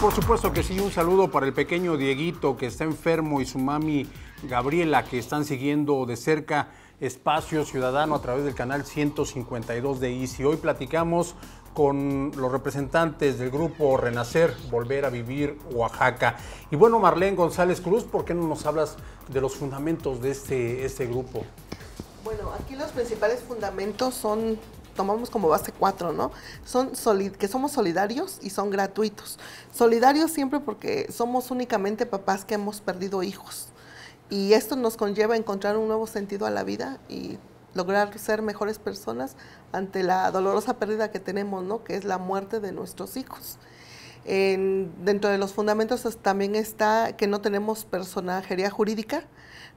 por supuesto que sí. Un saludo para el pequeño Dieguito que está enfermo y su mami Gabriela que están siguiendo de cerca Espacio Ciudadano a través del canal 152 de ICI. Hoy platicamos con los representantes del grupo Renacer, Volver a Vivir Oaxaca. Y bueno, Marlene González Cruz, ¿por qué no nos hablas de los fundamentos de este, este grupo? Bueno, aquí los principales fundamentos son tomamos como base cuatro, ¿no? Son solid que somos solidarios y son gratuitos. Solidarios siempre porque somos únicamente papás que hemos perdido hijos. Y esto nos conlleva a encontrar un nuevo sentido a la vida y lograr ser mejores personas ante la dolorosa pérdida que tenemos, ¿no? Que es la muerte de nuestros hijos. dentro de los fundamentos también está que no tenemos personajería jurídica,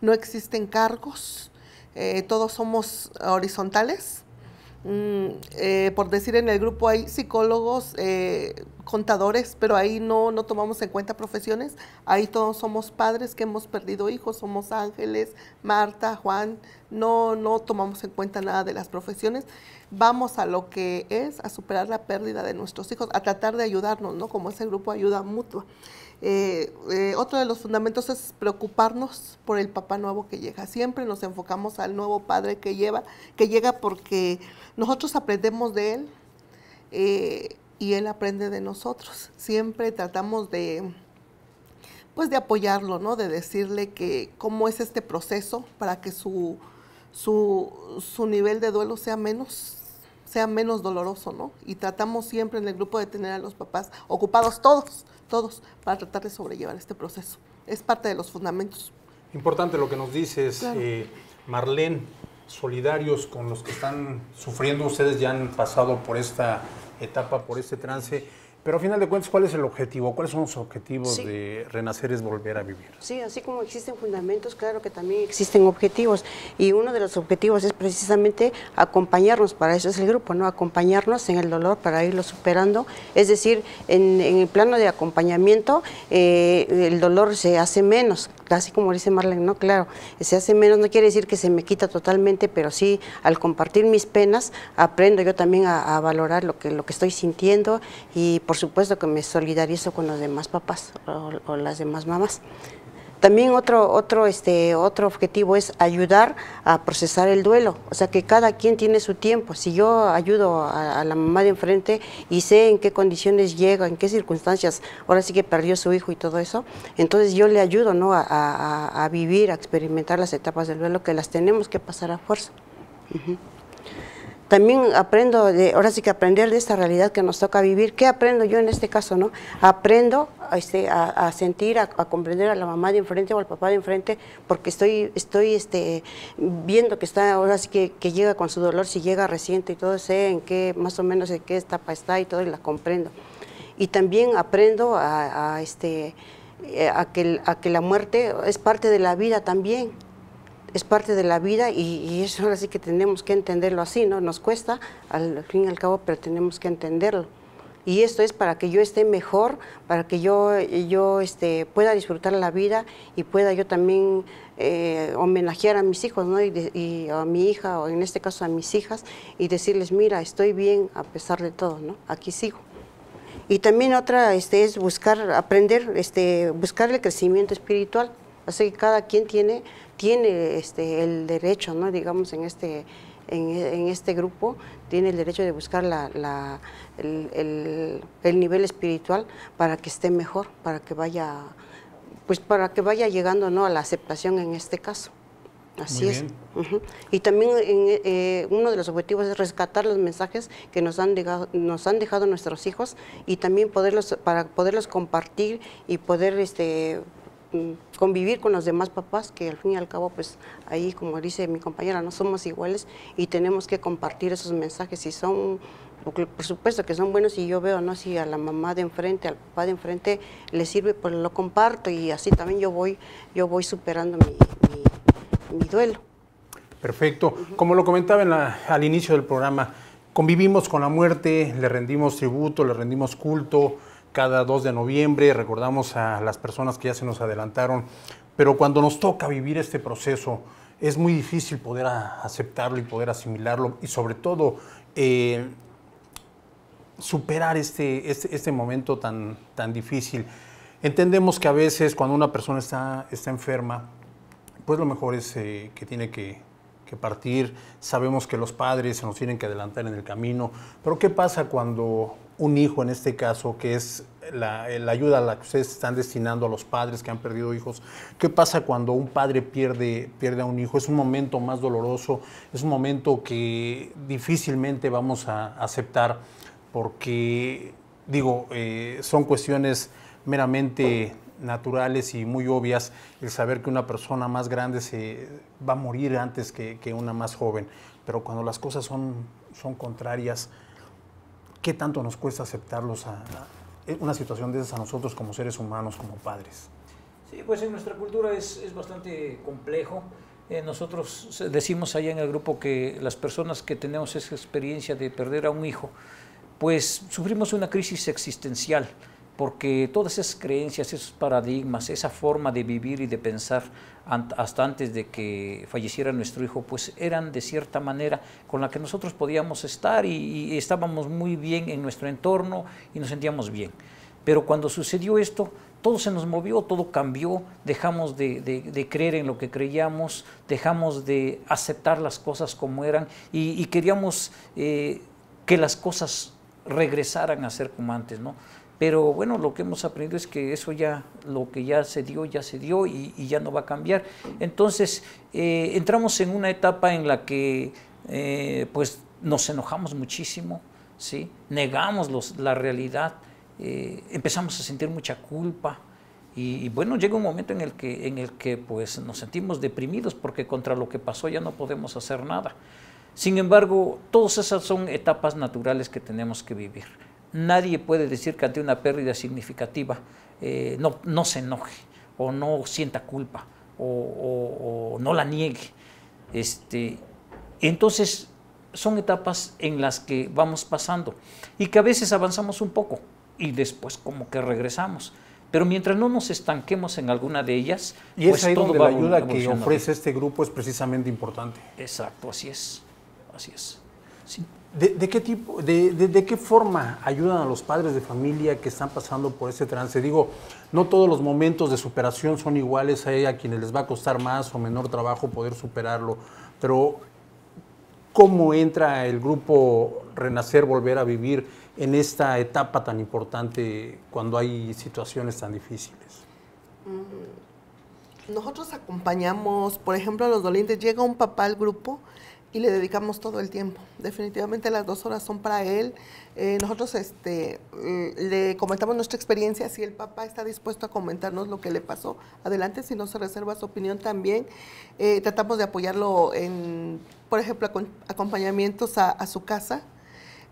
no existen cargos, eh, todos somos horizontales, Mm, eh, por decir en el grupo hay psicólogos, eh, contadores, pero ahí no, no tomamos en cuenta profesiones. Ahí todos somos padres que hemos perdido hijos, somos Ángeles, Marta, Juan, no, no tomamos en cuenta nada de las profesiones. Vamos a lo que es, a superar la pérdida de nuestros hijos, a tratar de ayudarnos, ¿no? Como ese grupo ayuda mutua. Eh, eh, otro de los fundamentos es preocuparnos por el papá nuevo que llega. Siempre nos enfocamos al nuevo padre que lleva, que llega porque nosotros aprendemos de él. Eh, y él aprende de nosotros. Siempre tratamos de pues de apoyarlo, ¿no? De decirle que cómo es este proceso para que su, su, nivel de duelo sea menos sea menos doloroso, ¿no? Y tratamos siempre en el grupo de tener a los papás ocupados todos, todos, para tratar de sobrellevar este proceso. Es parte de los fundamentos. Importante lo que nos dices, eh, Marlene solidarios con los que están sufriendo. Ustedes ya han pasado por esta etapa, por este trance. Pero a final de cuentas, ¿cuál es el objetivo? ¿Cuáles son los objetivos de Renacer es volver a vivir? Sí, así como existen fundamentos, claro que también existen objetivos. Y uno de los objetivos es precisamente acompañarnos, para eso es el grupo, ¿no? Acompañarnos en el dolor para irlo superando. Es decir, en, el plano de acompañamiento, eh, el dolor se hace menos así como dice Marlene, no, claro, se hace menos, no quiere decir que se me quita totalmente, pero sí al compartir mis penas aprendo yo también a, valorar lo que, lo que estoy sintiendo y por supuesto que me solidarizo con los demás papás o las demás mamás. También otro, otro, este, otro objetivo es ayudar a procesar el duelo, o sea que cada quien tiene su tiempo. Si yo ayudo a, la mamá de enfrente y sé en qué condiciones llega, en qué circunstancias, ahora sí que perdió su hijo y todo eso, entonces yo le ayudo ¿no? a, vivir, a experimentar las etapas del duelo que las tenemos que pasar a fuerza también aprendo, de, ahora sí que aprender de esta realidad que nos toca vivir. ¿Qué aprendo yo en este caso? no? Aprendo a, este, a, sentir, a, comprender a la mamá de enfrente o al papá de enfrente, porque estoy, estoy este, viendo que está, ahora sí que, llega con su dolor, si llega reciente y todo, sé en qué, más o menos en qué etapa está y todo, y la comprendo. Y también aprendo este, eh, a, a que la muerte es parte de la vida también es parte de la vida y, eso ahora sí que tenemos que entenderlo así, ¿no? Nos cuesta, al fin y al cabo, pero tenemos que entenderlo. Y esto es para que yo esté mejor, para que yo, yo este, pueda disfrutar la vida y pueda yo también eh, homenajear a mis hijos, ¿no? Y, a mi hija, o en este caso a mis hijas, y decirles, mira, estoy bien a pesar de todo, ¿no? Aquí sigo. Y también otra este, es buscar, aprender, este, buscar el crecimiento espiritual. Así que cada quien tiene, tiene este, el derecho, ¿no? digamos, en este, en, este grupo, tiene el derecho de buscar la, el, nivel espiritual para que esté mejor, para que vaya, pues para que vaya llegando ¿no? a la aceptación en este caso. Así es. Y también eh, uno de los objetivos es rescatar los mensajes que nos han, dejado, nos han dejado nuestros hijos y también poderlos, para poderlos compartir y poder este, Mm, convivir con los demás papás, que al fin y al cabo, pues ahí, como dice mi compañera, no somos iguales y tenemos que compartir esos mensajes. Si son, por supuesto que son buenos y yo veo, ¿no? Si a la mamá de enfrente, al papá de enfrente le sirve, pues lo comparto y así también yo voy, yo voy superando mi, duelo. Perfecto. Como lo comentaba al inicio del programa, convivimos con la muerte, le rendimos tributo, le rendimos culto, cada 2 de noviembre, recordamos a las personas que ya se nos adelantaron, pero cuando nos toca vivir este proceso, es muy difícil poder aceptarlo y poder asimilarlo y sobre todo eh, superar este, este, este, momento tan, tan difícil. Entendemos que a veces cuando una persona está, está enferma, pues lo mejor es eh, que tiene que que partir, sabemos que los padres se nos tienen que adelantar en el camino, pero ¿qué pasa cuando un hijo, en este caso, que es la, ayuda a la que ustedes están destinando a los padres que han perdido hijos. ¿Qué pasa cuando un padre pierde, pierde a un hijo? Es un momento más doloroso, es un momento que difícilmente vamos a aceptar porque, digo, eh, son cuestiones meramente naturales y muy obvias, el saber que una persona más grande se va a morir antes que, que una más joven. Pero cuando las cosas son, son contrarias, ¿qué tanto nos cuesta aceptarlos a, una situación de esas a nosotros como seres humanos, como padres? Sí, pues en nuestra cultura es, es bastante complejo. Eh, nosotros decimos allá en el grupo que las personas que tenemos esa experiencia de perder a un hijo, pues sufrimos una crisis existencial porque todas esas creencias, esos paradigmas, esa forma de vivir y de pensar hasta antes de que falleciera nuestro hijo, pues eran de cierta manera con la que nosotros podíamos estar y, estábamos muy bien en nuestro entorno y nos sentíamos bien. Pero cuando sucedió esto, todo se nos movió, todo cambió, dejamos de, creer en lo que creíamos, dejamos de aceptar las cosas como eran y, queríamos eh, que las cosas regresaran a ser como antes, ¿no? Pero bueno, lo que hemos aprendido es que eso ya, lo que ya se dio, ya se dio y, ya no va a cambiar. Entonces, eh, entramos en una etapa en la que eh, pues nos enojamos muchísimo, ¿sí? negamos la realidad, eh, empezamos a sentir mucha culpa. Y, y, bueno, llega un momento en el que, en el que pues, nos sentimos deprimidos porque contra lo que pasó ya no podemos hacer nada. Sin embargo, todas esas son etapas naturales que tenemos que vivir nadie puede decir que ante una pérdida significativa eh, no, no, se enoje o no sienta culpa o, no la niegue. Este, entonces, son etapas en las que vamos pasando y que a veces avanzamos un poco y después como que regresamos. Pero mientras no nos estanquemos en alguna de ellas, y pues es la ayuda que ofrece este grupo es precisamente importante. Exacto, así es, así es. Sí. ¿De, qué tipo, de, qué forma ayudan a los padres de familia que están pasando por ese trance? Digo, no todos los momentos de superación son iguales, hay a quienes les va a costar más o menor trabajo poder superarlo, pero ¿cómo entra el grupo Renacer, Volver a Vivir en esta etapa tan importante cuando hay situaciones tan difíciles? Mm, nosotros acompañamos, por ejemplo, a los dolientes, llega un papá al grupo y le dedicamos todo el tiempo. Definitivamente las dos horas son para él. Eh, nosotros este, mm, le comentamos nuestra experiencia. Si el papá está dispuesto a comentarnos lo que le pasó, adelante. Si no se reserva su opinión también, eh, tratamos de apoyarlo en, por ejemplo, acompañamientos a, a, su casa.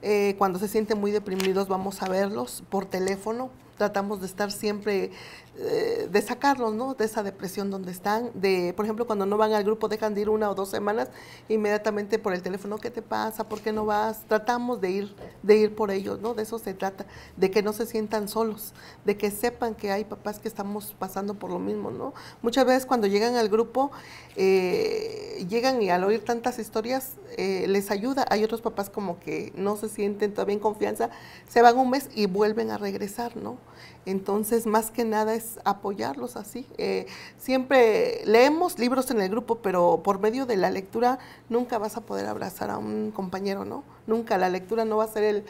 Eh, cuando se sienten muy deprimidos, vamos a verlos por teléfono. Tratamos de estar siempre eh, de sacarlos, ¿no? De esa depresión donde están, de, por ejemplo, cuando no van al grupo, dejan de ir una o dos semanas, inmediatamente por el teléfono, ¿qué te pasa? ¿Por qué no vas? Tratamos de ir, de ir por ellos, ¿no? De eso se trata, de que no se sientan solos, de que sepan que hay papás que estamos pasando por lo mismo, ¿no? Muchas veces cuando llegan al grupo, eh, llegan y al oír tantas historias, eh, les ayuda. Hay otros papás como que no se sienten todavía en confianza, se van un mes y vuelven a regresar, ¿no? Entonces, más que nada es apoyarlos así. Eh, siempre leemos libros en el grupo, pero por medio de la lectura nunca vas a poder abrazar a un compañero, ¿no? Nunca, la lectura no va a ser el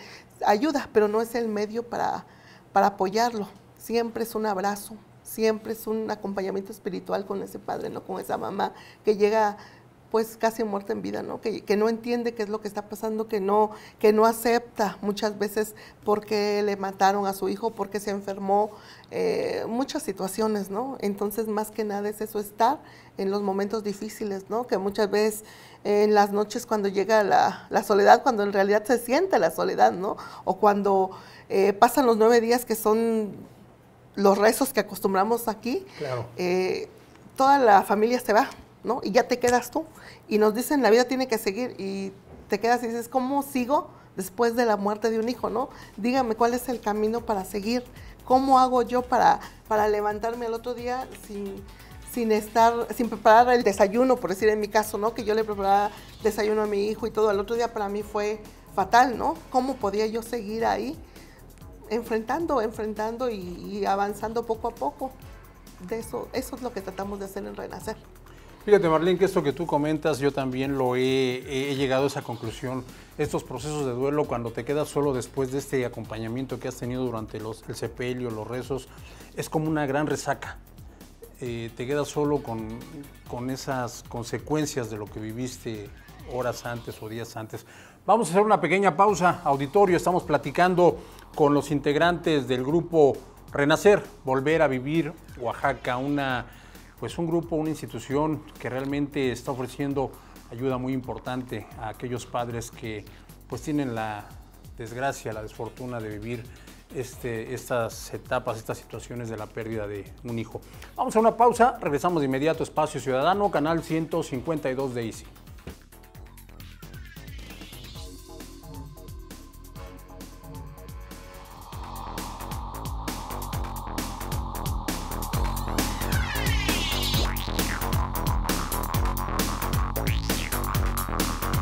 ayuda, pero no es el medio para, para apoyarlo. Siempre es un abrazo, siempre es un acompañamiento espiritual con ese padre, ¿no? Con esa mamá que llega pues casi muerta en vida, ¿no? Que, no entiende qué es lo que está pasando, que no, que no acepta muchas veces porque le mataron a su hijo, porque se enfermó, eh, muchas situaciones, ¿no? Entonces, más que nada es eso, estar en los momentos difíciles, ¿no? Que muchas veces eh, en las noches cuando llega la, soledad, cuando en realidad se siente la soledad, ¿no? O cuando eh, pasan los nueve días que son los rezos que acostumbramos aquí, toda la familia se va y ya te quedas tú. Y nos dicen, la vida tiene que seguir. Y te quedas y dices, ¿cómo sigo después de la muerte de un hijo, no? Dígame, ¿cuál es el camino para seguir? ¿Cómo hago yo para, para levantarme al otro día sin, estar, sin preparar el desayuno, por decir en mi caso, ¿no? Que yo le preparaba desayuno a mi hijo y todo. Al otro día para mí fue fatal, ¿no? ¿Cómo podía yo seguir ahí? Enfrentando, enfrentando y, avanzando poco a poco. De eso, eso es lo que tratamos de hacer en Renacer. Fíjate, Marlene, que esto que tú comentas, yo también lo he, llegado a esa conclusión. Estos procesos de duelo, cuando te quedas solo después de este acompañamiento que has tenido durante los, el sepelio, los rezos, es como una gran resaca. Eh, te quedas solo con, con esas consecuencias de lo que viviste horas antes o días antes. Vamos a hacer una pequeña pausa, auditorio. Estamos platicando con los integrantes del grupo Renacer, Volver a Vivir Oaxaca, una pues un grupo, una institución que realmente está ofreciendo ayuda muy importante a aquellos padres que pues tienen la desgracia, la desfortuna de vivir este, estas etapas, estas situaciones de la pérdida de un hijo. Vamos a una pausa, regresamos de inmediato a Espacio Ciudadano, canal 152 de ICI.